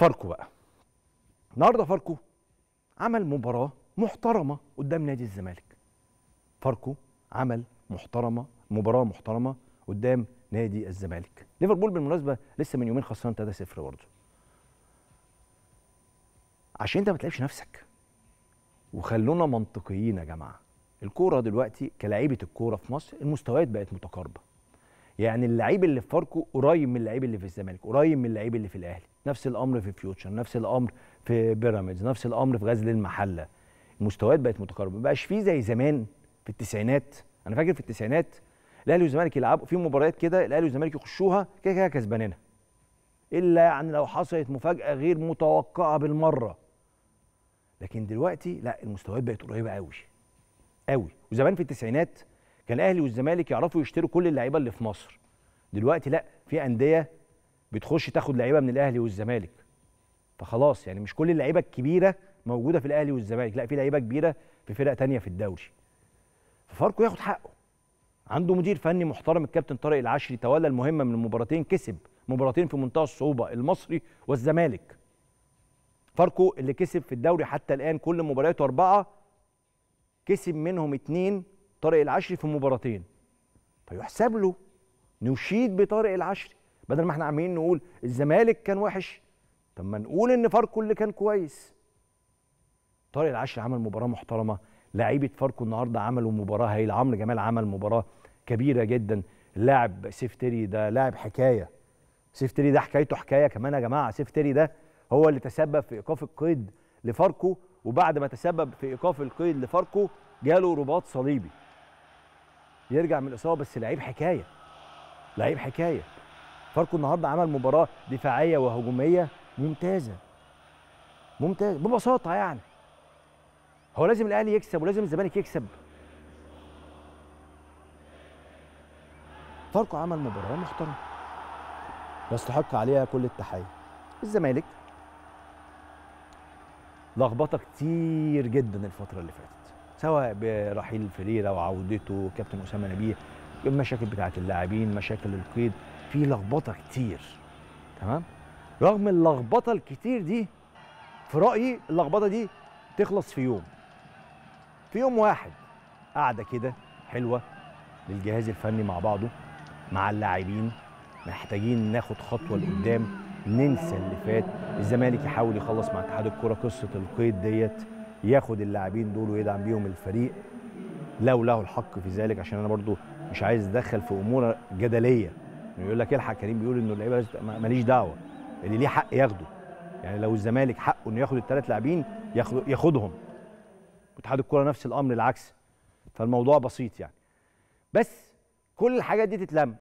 فاركو بقى النهارده فاركو عمل مباراه محترمه قدام نادي الزمالك فاركو عمل محترمه مباراه محترمه قدام نادي الزمالك ليفربول بالمناسبه لسه من يومين خسران 3-0 برضه عشان انت ما تلعبش نفسك وخلونا منطقيين يا جماعه الكوره دلوقتي كلاعيبه الكوره في مصر المستويات بقت متقاربه يعني اللعيب اللي في فاركو قريب من اللعيب اللي في الزمالك قريب من اللعيب اللي في الاهلي نفس الامر في فيوتشر نفس الامر في بيراميدز نفس الامر في غزل المحله المستويات بقت متقاربه ما بقاش فيه زي زمان في التسعينات انا فاكر في التسعينات الاهلي والزمالك يلعبوا في مباريات كده الاهلي والزمالك يخشوها كده كده كسبانينها الا يعني لو حصلت مفاجاه غير متوقعه بالمره لكن دلوقتي لا المستويات بقت قريبه قوي قوي وزمان في التسعينات كان الاهلي والزمالك يعرفوا يشتروا كل اللعيبه اللي في مصر دلوقتي لا في انديه بتخش تاخد لعيبه من الاهلي والزمالك فخلاص يعني مش كل اللعيبه الكبيره موجوده في الاهلي والزمالك لا في لعيبه كبيره في فرق تانية في الدوري ففاركو ياخد حقه عنده مدير فني محترم الكابتن طارق العشري تولى المهمه من المباراتين كسب مباراتين في منتهى الصعوبه المصري والزمالك فاركو اللي كسب في الدوري حتى الان كل مبارياته اربعه كسب منهم اتنين طارق العشري في مباراتين فيحسب له نشيد بطارق العشري بدل ما احنا عمالين نقول الزمالك كان وحش طب ما نقول ان فاركو اللي كان كويس طارق العشري عمل مباراه محترمه لعيبه فاركو النهارده عملوا مباراه هايله عمرو جمال عمل مباراه كبيره جدا اللاعب سيف تري ده لاعب حكايه سيف تري ده حكايته حكايه كمان يا جماعه سيف تري ده هو اللي تسبب في ايقاف القيد لفاركو وبعد ما تسبب في ايقاف القيد لفاركو جاله رباط صليبي يرجع من الاصابه بس لعيب حكايه لعيب حكايه فاركو النهارده عمل مباراه دفاعيه وهجوميه ممتازه ممتاز ببساطه يعني هو لازم الاهلي يكسب ولازم الزمالك يكسب فاركو عمل مباراه محترمه يستحق عليها كل التحيه الزمالك لخبطه كتير جدا الفتره اللي فاتت سواء برحيل فيريرا وعودته كابتن اسامه نبيه المشاكل بتاعه اللاعبين مشاكل القيد في لخبطه كتير تمام رغم اللخبطه الكتير دي في رايي اللخبطه دي تخلص في يوم في يوم واحد قاعده كده حلوه للجهاز الفني مع بعضه مع اللاعبين محتاجين ناخد خطوه لقدام ننسى اللي فات الزمالك يحاول يخلص مع اتحاد الكوره قصه القيد ديت ياخد اللاعبين دول ويدعم بيهم الفريق لو له الحق في ذلك عشان انا برضو مش عايز اتدخل في امور جدليه يقول لك إيه الحق كريم بيقول انه اللعيبه ماليش دعوه اللي ليه حق ياخده يعني لو الزمالك حقه انه ياخد الثلاث لاعبين ياخدهم واتحاد الكوره نفس الامر العكس فالموضوع بسيط يعني بس كل الحاجات دي تتلم